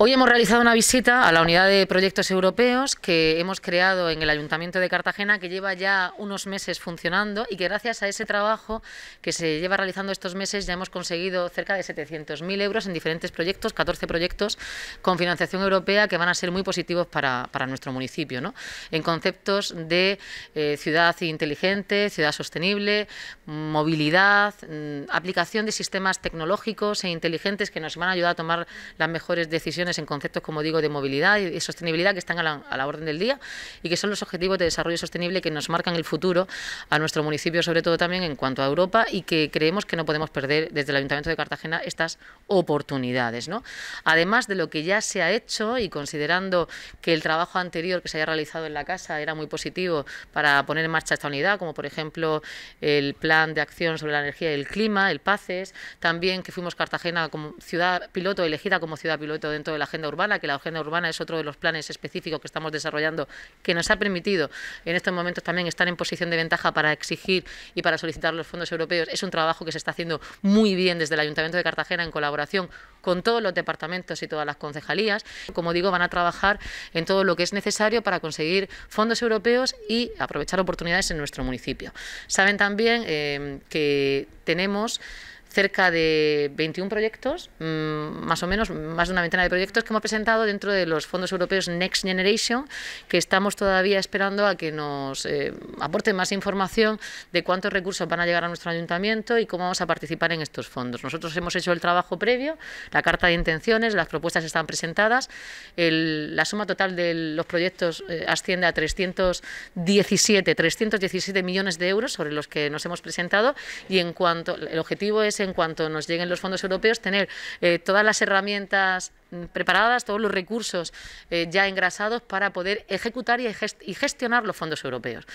Hoy hemos realizado una visita a la unidad de proyectos europeos que hemos creado en el Ayuntamiento de Cartagena, que lleva ya unos meses funcionando y que gracias a ese trabajo que se lleva realizando estos meses ya hemos conseguido cerca de 700.000 euros en diferentes proyectos, 14 proyectos con financiación europea que van a ser muy positivos para, nuestro municipio, en conceptos de eh, ciudad inteligente, ciudad sostenible, movilidad, mm, aplicación de sistemas tecnológicos e inteligentes que nos van a ayudar a tomar las mejores decisiones en conceptos, como digo, de movilidad y sostenibilidad que están a la, orden del día y que son los objetivos de desarrollo sostenible que nos marcan el futuro a nuestro municipio, sobre todo también en cuanto a Europa, y que creemos que no podemos perder desde el Ayuntamiento de Cartagena estas oportunidades. Además de lo que ya se ha hecho y considerando que el trabajo anterior que se haya realizado en la casa era muy positivo para poner en marcha esta unidad, como por ejemplo el plan de acción sobre la energía y el clima, el PACES, también que fuimos Cartagena como ciudad piloto, elegida como ciudad piloto dentro de la agenda urbana, que la agenda urbana es otro de los planes específicos que estamos desarrollando, que nos ha permitido en estos momentos también estar en posición de ventaja para exigir y para solicitar los fondos europeos. Es un trabajo que se está haciendo muy bien desde el Ayuntamiento de Cartagena en colaboración con todos los departamentos y todas las concejalías. Como digo, van a trabajar en todo lo que es necesario para conseguir fondos europeos y aprovechar oportunidades en nuestro municipio. Saben también eh, que tenemos cerca de 21 proyectos, mm, más o menos, más de una ventana de proyectos que hemos presentado dentro de los fondos europeos Next Generation, que estamos todavía esperando a que nos eh, aporten más información de cuántos recursos van a llegar a nuestro ayuntamiento y cómo vamos a participar en estos fondos. Nosotros hemos hecho el trabajo previo, la carta de intenciones, las propuestas están presentadas, la suma total de los proyectos eh, asciende a 317, 317 millones de euros sobre los que nos hemos presentado y en cuanto el objetivo es en cuanto nos lleguen los fondos europeos tener eh, todas las herramientas mm, preparadas, todos los recursos eh, ya engrasados para poder ejecutar y gestionar los fondos europeos.